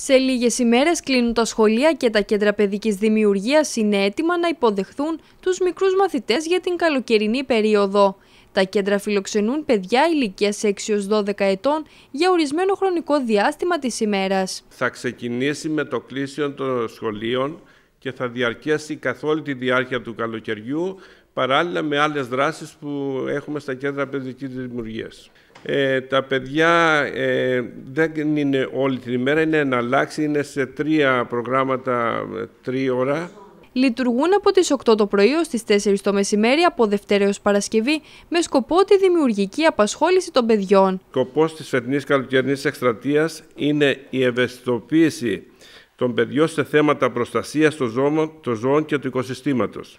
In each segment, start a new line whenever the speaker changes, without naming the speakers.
Σε λίγες ημέρες κλείνουν τα σχολεία και τα κέντρα παιδικής δημιουργίας είναι έτοιμα να υποδεχθούν τους μικρούς μαθητές για την καλοκαιρινή περίοδο. Τα κέντρα φιλοξενούν παιδιά ηλικίας 6-12 ετών για ορισμένο χρονικό διάστημα της ημέρας.
Θα ξεκινήσει με το κλείσιο των σχολείων και θα διαρκέσει καθ' όλη τη διάρκεια του καλοκαιριού παράλληλα με άλλες δράσεις που έχουμε στα κέντρα παιδικής δημιουργίας. Ε, τα παιδιά ε, δεν είναι όλη την ημέρα, είναι αλλάξει είναι σε τρία προγράμματα, ε, τρία ώρα.
Λειτουργούν από τις 8 το πρωί ως τις 4 το μεσημέρι από Δευτέρα ως Παρασκευή με σκοπό τη δημιουργική απασχόληση των παιδιών.
Σκοπός της φετινής καλοκαιρινής εκστρατείας είναι η ευαισθητοποίηση των παιδιών σε θέματα προστασίας των ζώων και του οικοσυστήματος.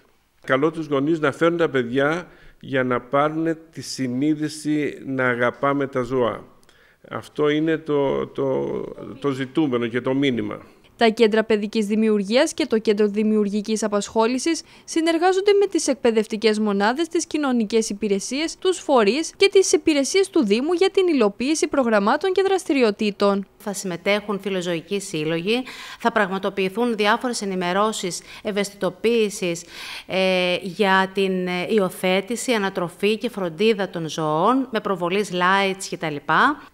Καλό τους γονείς να φέρουν τα παιδιά για να πάρουν τη συνείδηση να αγαπάμε τα ζώα. Αυτό είναι το, το, το ζητούμενο και το μήνυμα.
Τα κέντρα παιδικής δημιουργίας και το κέντρο δημιουργικής απασχόλησης συνεργάζονται με τις εκπαιδευτικές μονάδες, τις κοινωνικές υπηρεσίες, τους φορείς και τις
υπηρεσίες του Δήμου για την υλοποίηση προγραμμάτων και δραστηριοτήτων θα συμμετέχουν φιλοζωικοί σύλλογοι, θα πραγματοποιηθούν διάφορες ενημερώσεις ευαισθητοποίησης ε, για την ε, υιοθέτηση, ανατροφή και φροντίδα των ζώων, με προβολής lights κτλ.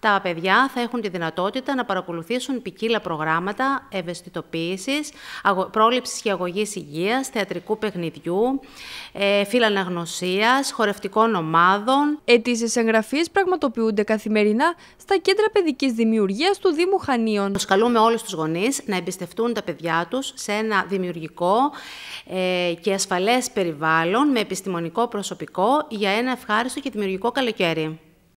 Τα παιδιά θα έχουν τη δυνατότητα να παρακολουθήσουν ποικίλα προγράμματα ευαισθητοποίησης, πρόληψης και αγωγής υγείας, θεατρικού παιχνιδιού, ε, φιλαναγνωσίας, χορευτικών ομάδων. Ετήσεις εγγραφής πραγματοποιούνται καθημερινά στα κέντρα παιδικής δημιουργίας του Δήμου Χανίων. Προσκαλούμε όλους τους γονείς να εμπιστευτούν τα παιδιά τους σε ένα δημιουργικό ε, και ασφαλές περιβάλλον με επιστημονικό προσωπικό για ένα ευχάριστο και δημιουργικό καλοκαίρι.